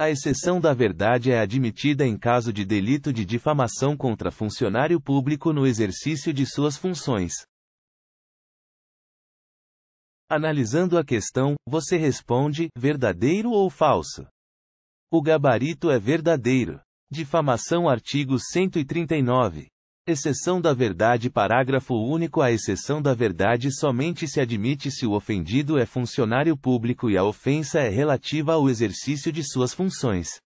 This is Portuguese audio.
A exceção da verdade é admitida em caso de delito de difamação contra funcionário público no exercício de suas funções. Analisando a questão, você responde: verdadeiro ou falso? O gabarito é verdadeiro. Difamação artigo 139. Exceção da verdade Parágrafo único A exceção da verdade somente se admite se o ofendido é funcionário público e a ofensa é relativa ao exercício de suas funções.